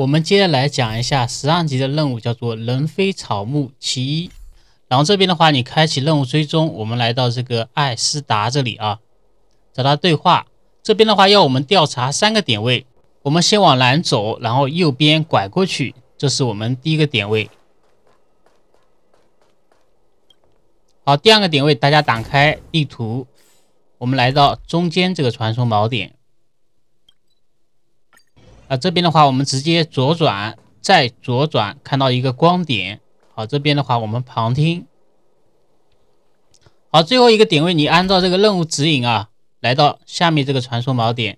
我们接着来讲一下十二级的任务，叫做“人非草木其一”。然后这边的话，你开启任务追踪，我们来到这个艾斯达这里啊，找他对话。这边的话要我们调查三个点位，我们先往南走，然后右边拐过去，这是我们第一个点位。好，第二个点位，大家打开地图，我们来到中间这个传送锚点。啊，这边的话，我们直接左转，再左转，看到一个光点。好，这边的话，我们旁听。好，最后一个点位，你按照这个任务指引啊，来到下面这个传送锚点。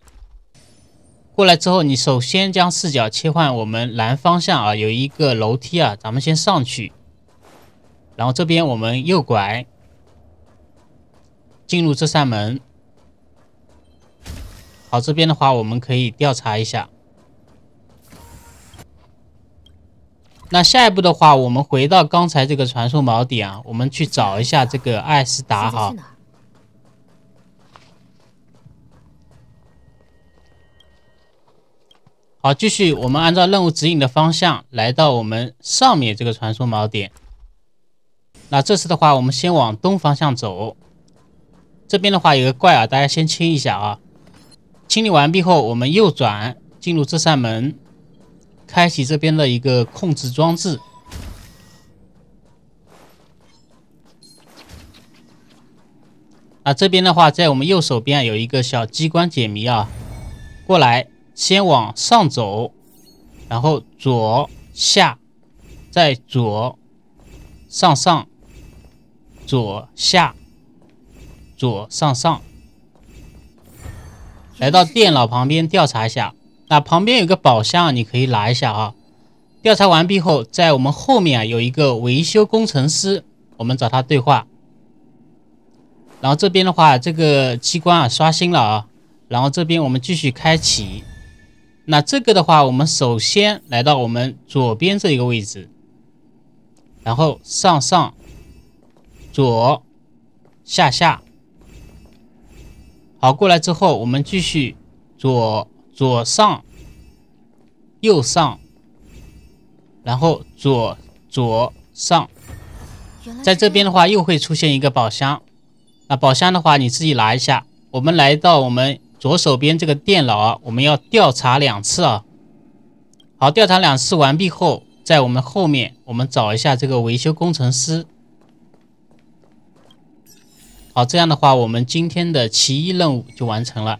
过来之后，你首先将视角切换，我们南方向啊，有一个楼梯啊，咱们先上去。然后这边我们右拐，进入这扇门。好，这边的话，我们可以调查一下。那下一步的话，我们回到刚才这个传送锚点啊，我们去找一下这个艾斯达哈。好，继续，我们按照任务指引的方向来到我们上面这个传送锚点。那这次的话，我们先往东方向走，这边的话有个怪啊，大家先清一下啊。清理完毕后，我们右转进入这扇门。开启这边的一个控制装置。啊，这边的话，在我们右手边有一个小机关解谜啊，过来，先往上走，然后左下，再左上上，左下，左上上，来到电脑旁边调查一下。那旁边有个宝箱，你可以拿一下啊。调查完毕后，在我们后面啊有一个维修工程师，我们找他对话。然后这边的话，这个机关啊刷新了啊。然后这边我们继续开启。那这个的话，我们首先来到我们左边这一个位置，然后上上左下下。好，过来之后我们继续左。左上，右上，然后左左上，在这边的话又会出现一个宝箱那宝箱的话你自己拿一下。我们来到我们左手边这个电脑啊，我们要调查两次啊。好，调查两次完毕后，在我们后面我们找一下这个维修工程师。好，这样的话我们今天的奇异任务就完成了。